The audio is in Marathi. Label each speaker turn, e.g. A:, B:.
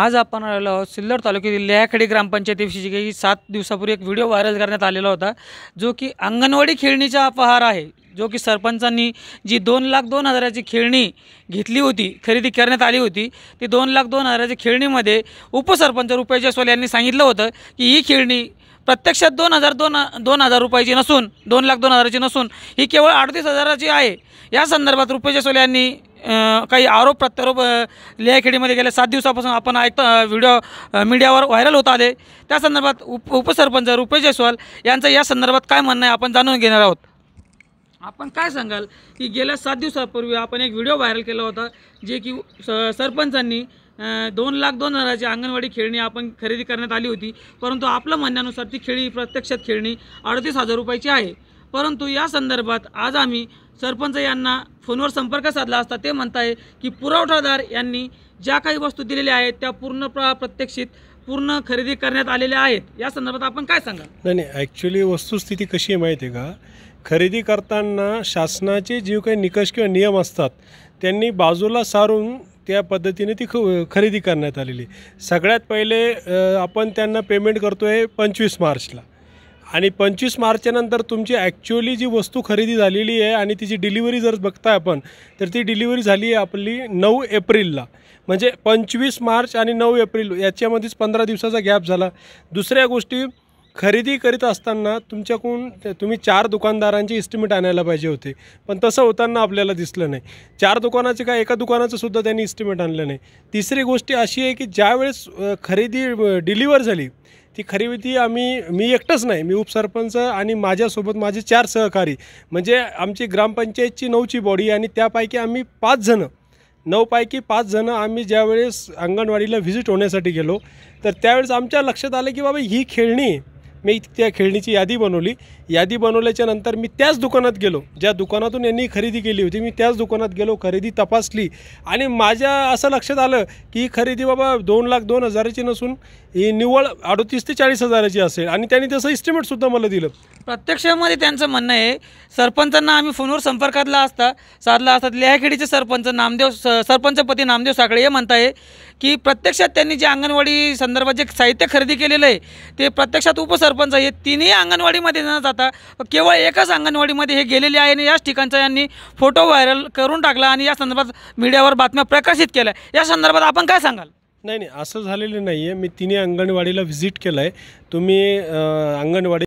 A: आज आपण आलेलो आहोत सिल्लोड तालुक्यातील लेहाखेडी ग्रामपंचायतीविषयी काही सात दिवसापूर्वी एक व्हिडिओ व्हायरल करण्यात आलेला होता जो की अंगणवाडी खेळणीचा अपहार आहे जो की सरपंचांनी जी दोन लाख दोन हजाराची खेळणी घेतली होती खरेदी करण्यात आली होती ती दोन लाख दोन हजाराच्या खेळणीमध्ये उपसरपंच रुपये जयस्वाल यांनी सांगितलं होतं की ही खेळणी प्रत्यक्षात दोन हजार दोन दोन हजार रुपयाची नसून दोन लाख दोन हजाराची नसून ही केवळ अडतीस हजाराची आहे या संदर्भात रुपये जयस्वाल यांनी काही आरोप प्रत्यारोप लेखेडीमध्ये गेल्या सात दिवसापासून आपण ऐकता व्हिडिओ मीडियावर व्हायरल होत आले त्या संदर्भात उप उपसरपंच रुपेश जयस्वाल यांचं या संदर्भात काय म्हणणं आहे आपण जाणून घेणार आहोत आपण काय सांगाल की गेल्या सात दिवसापूर्वी आपण एक व्हिडिओ व्हायरल केला होता जे की स सरपंचांनी दोन लाख दोन हजाराची अंगणवाडी खेळणी आपण खरेदी करण्यात आली होती परंतु आपलं म्हणण्यानुसार ती खेळी प्रत्यक्षात खेळणी अडतीस हजार रुपयाची आहे परंतु या संदर्भात आज आम्ही सरपंच यांना फोनवर संपर्क साधला असता ते आहे की पुरवठादार यांनी ज्या काही वस्तू दिलेल्या आहेत त्या पूर्ण प्र प्रत्यक्षित पूर्ण खरेदी करण्यात आलेल्या आहेत या संदर्भात आपण काय सांगा
B: नाही नाही ॲक्च्युली वस्तुस्थिती कशी आहे माहिती आहे का खरेदी करताना शासनाचे जे काही निकष किंवा नियम असतात त्यांनी बाजूला सारून त्या पद्धतीने ती ख खरेदी करण्यात आलेली सगळ्यात पहिले आपण त्यांना पेमेंट करतो आहे पंचवीस मार्चला आणि पंचवीस मार्चनंतर तुमची ॲक्च्युअली जी वस्तू खरेदी झालेली आहे आणि तिची डिलिव्हरी जर बघताय आपण तर ती डिलिव्हरी झाली आहे आपली नऊ एप्रिलला म्हणजे पंचवीस मार्च आणि नऊ एप्रिल याच्यामध्येच पंधरा दिवसाचा गॅप झाला दुसऱ्या गोष्टी खरेदी करीत असताना तुमच्याकडून तुम्ही चार दुकानदारांचे इस्टिमेट आणायला पाहिजे होते पण तसं होताना आपल्याला दिसलं नाही चार दुकानाचे काय एका दुकानाचं सुद्धा त्यांनी इस्टिमेट आणलं नाही तिसरी गोष्ट अशी आहे की ज्यावेळेस खरेदी डिलिव्हर झाली ती खरेदी आम्ही मी एकटंच नाही मी उपसरपंच आणि माझ्यासोबत माझे चार सहकारी म्हणजे आमची ग्रामपंचायतची नऊची बॉडी आणि त्यापैकी आम्ही पाच जणं नऊपैकी पाच जणं आम्ही ज्यावेळेस अंगणवाडीला व्हिजिट होण्यासाठी गेलो तर त्यावेळेस आमच्या लक्षात आलं की बाबा ही खेळणी मी त्या खेळणीची यादी बनवली यादी बनवल्याच्या नंतर मी त्याच दुकानात गेलो ज्या दुकानातून यांनी खरेदी केली होती मी त्याच दुकानात गेलो खरेदी तपासली आणि माझ्या असं लक्षात आलं की ही खरेदी बाबा दोन लाख दोन हजाराची नसून ही निव्वळ अडतीस ते चाळीस हजाराची असेल आणि त्यांनी त्याचं इस्टिमेटसुद्धा मला दिलं
A: प्रत्यक्षामध्ये त्यांचं म्हणणं आहे सरपंचांना आम्ही फोनवर संपर्कातला असता साधला असता लेहाखेडीचे सरपंच नामदेव स सरपंचपती नामदेव साकळे हे आहे की प्रत्यक्षात त्यांनी जे अंगणवाडी संदर्भात जे साहित्य खरेदी केलेलं आहे ते प्रत्यक्षात उपसरपंच हे तिन्ही अंगणवाडीमध्ये जाणार जातात आता केवळ एकाच अंगणवाडीमध्ये हे गेलेले आहे आणि याच ठिकाणचा यांनी फोटो व्हायरल करून टाकला आणि या संदर्भात मीडियावर बातम्या प्रकाशित केल्या या संदर्भात आपण काय सांगाल
B: नाही नाही असं झालेलं नाही आहे मी तिने अंगणवाडीला व्हिजिट केलं आहे तुम्ही अंगणवाडी